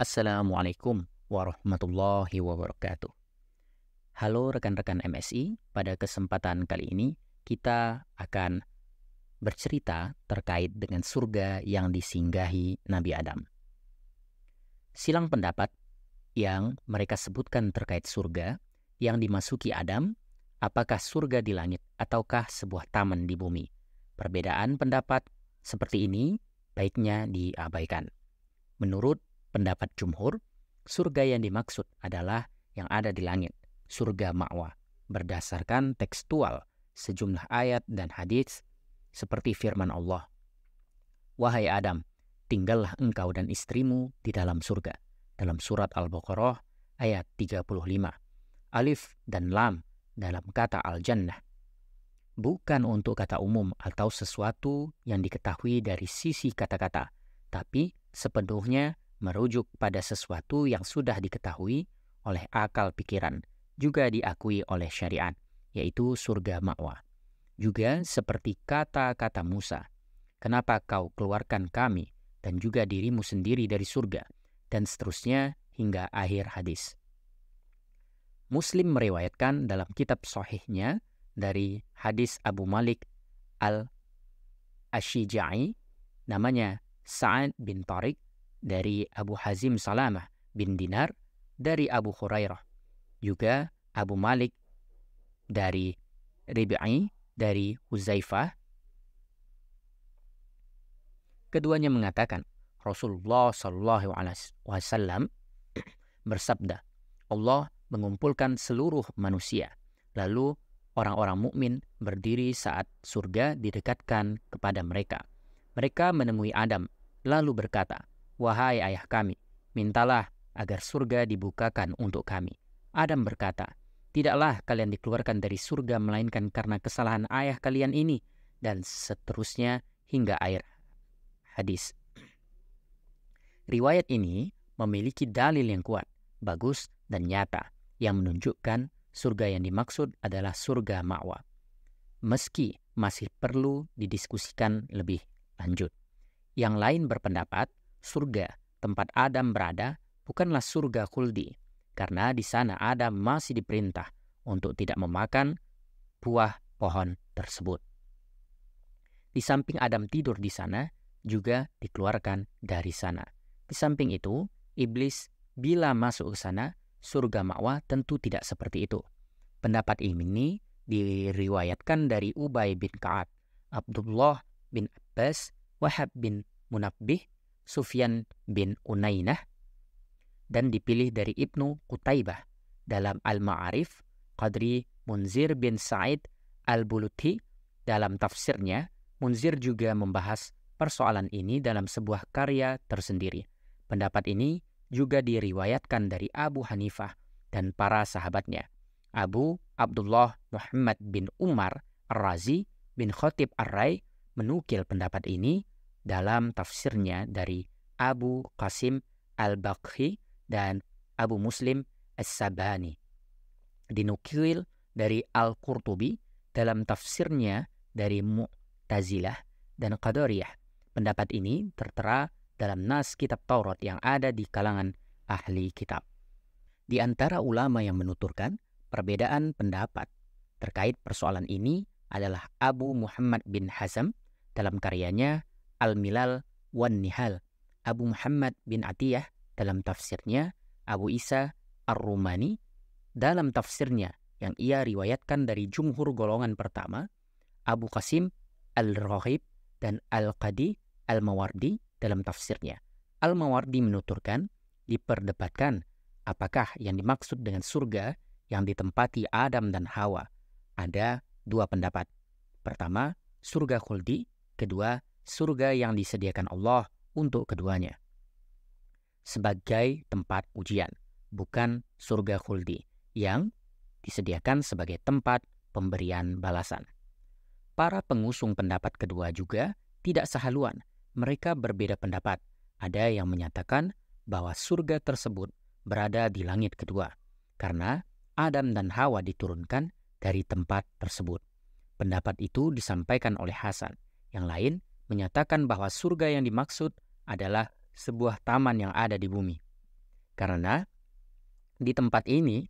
Assalamualaikum warahmatullahi wabarakatuh. Halo rekan-rekan MSI, pada kesempatan kali ini kita akan bercerita terkait dengan surga yang disinggahi Nabi Adam. Silang pendapat yang mereka sebutkan terkait surga yang dimasuki Adam, apakah surga di langit ataukah sebuah taman di bumi? Perbedaan pendapat seperti ini baiknya diabaikan. Menurut Pendapat jumhur, surga yang dimaksud adalah yang ada di langit, surga ma'wa, berdasarkan tekstual sejumlah ayat dan hadis seperti firman Allah. Wahai Adam, tinggallah engkau dan istrimu di dalam surga. Dalam surat Al-Baqarah ayat 35. Alif dan lam dalam kata al-jannah bukan untuk kata umum atau sesuatu yang diketahui dari sisi kata-kata, tapi sepenuhnya merujuk pada sesuatu yang sudah diketahui oleh akal pikiran, juga diakui oleh syariat, yaitu surga makwa. Juga seperti kata-kata Musa, kenapa kau keluarkan kami dan juga dirimu sendiri dari surga, dan seterusnya hingga akhir hadis. Muslim meriwayatkan dalam kitab sohihnya dari hadis Abu Malik al-Ashija'i, namanya Sa'ad bin Tariq dari Abu Hazim Salamah bin Dinar dari Abu Hurairah. Juga Abu Malik dari Ribi'i dari Huzaifah. Keduanya mengatakan, Rasulullah Shallallahu Alaihi Wasallam bersabda, Allah mengumpulkan seluruh manusia. Lalu orang-orang mukmin berdiri saat surga didekatkan kepada mereka. Mereka menemui Adam, lalu berkata, Wahai ayah kami, mintalah agar surga dibukakan untuk kami. Adam berkata, Tidaklah kalian dikeluarkan dari surga melainkan karena kesalahan ayah kalian ini dan seterusnya hingga air hadis. Riwayat ini memiliki dalil yang kuat, bagus dan nyata yang menunjukkan surga yang dimaksud adalah surga ma'wa. Meski masih perlu didiskusikan lebih lanjut. Yang lain berpendapat surga tempat Adam berada bukanlah surga khuldi, karena di sana Adam masih diperintah untuk tidak memakan buah pohon tersebut. Di samping Adam tidur di sana, juga dikeluarkan dari sana. Di samping itu, iblis bila masuk ke sana, surga makwa tentu tidak seperti itu. Pendapat ini diriwayatkan dari Ubay bin Ka'ab, Abdullah bin Abbas, Wahab bin Munabbih, Sufyan bin Unainah dan dipilih dari Ibnu Qutaibah dalam Al-Ma'arif Qadri Munzir bin Said Al-Buluti dalam tafsirnya Munzir juga membahas persoalan ini dalam sebuah karya tersendiri. Pendapat ini juga diriwayatkan dari Abu Hanifah dan para sahabatnya. Abu Abdullah Muhammad bin Umar Ar-Razi bin Khatib Ar-Rai menukil pendapat ini dalam tafsirnya dari Abu Qasim al baqhi dan Abu Muslim As-Sabani. Dinukil dari Al-Qurtubi dalam tafsirnya dari Mu'tazilah dan Qadariyah. Pendapat ini tertera dalam nas kitab Taurat yang ada di kalangan ahli kitab. Di antara ulama yang menuturkan perbedaan pendapat terkait persoalan ini adalah Abu Muhammad bin Hazm dalam karyanya Al-Milal wan Nihal Abu Muhammad bin Atiyah dalam tafsirnya, Abu Isa Ar-Rumani dalam tafsirnya yang ia riwayatkan dari jumhur golongan pertama, Abu Qasim Al-Rahib dan Al-Qadi Al-Mawardi dalam tafsirnya. Al-Mawardi menuturkan, diperdebatkan apakah yang dimaksud dengan surga yang ditempati Adam dan Hawa. Ada dua pendapat. Pertama, surga khuldi. Kedua, surga yang disediakan Allah untuk keduanya. Sebagai tempat ujian, bukan surga khuldi yang disediakan sebagai tempat pemberian balasan. Para pengusung pendapat kedua juga tidak sehaluan. Mereka berbeda pendapat. Ada yang menyatakan bahwa surga tersebut berada di langit kedua karena Adam dan Hawa diturunkan dari tempat tersebut. Pendapat itu disampaikan oleh Hasan. Yang lain menyatakan bahwa surga yang dimaksud adalah sebuah taman yang ada di bumi. Karena di tempat ini,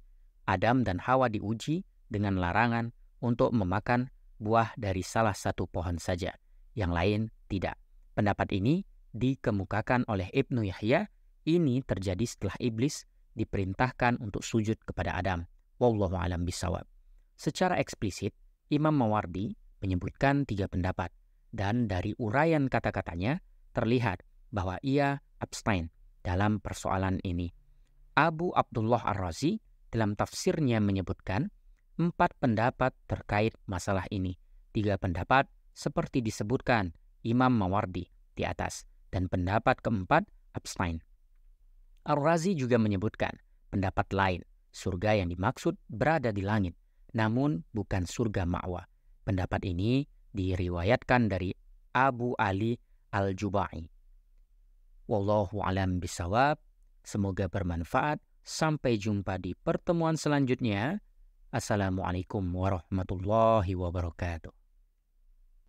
Adam dan Hawa diuji dengan larangan untuk memakan buah dari salah satu pohon saja, yang lain tidak. Pendapat ini dikemukakan oleh Ibnu Yahya, ini terjadi setelah iblis diperintahkan untuk sujud kepada Adam. Wallahu alam bisawab. Secara eksplisit, Imam Mawardi menyebutkan tiga pendapat dan dari uraian kata-katanya terlihat bahwa ia abstain dalam persoalan ini. Abu Abdullah Ar-Razi dalam tafsirnya menyebutkan empat pendapat terkait masalah ini. Tiga pendapat seperti disebutkan Imam Mawardi di atas dan pendapat keempat abstain. Ar-Razi juga menyebutkan pendapat lain, surga yang dimaksud berada di langit, namun bukan surga ma'wa. Pendapat ini diriwayatkan dari Abu Ali Al-Jubai. Wallahu alam bisawab. Semoga bermanfaat. Sampai jumpa di pertemuan selanjutnya. Assalamualaikum warahmatullahi wabarakatuh.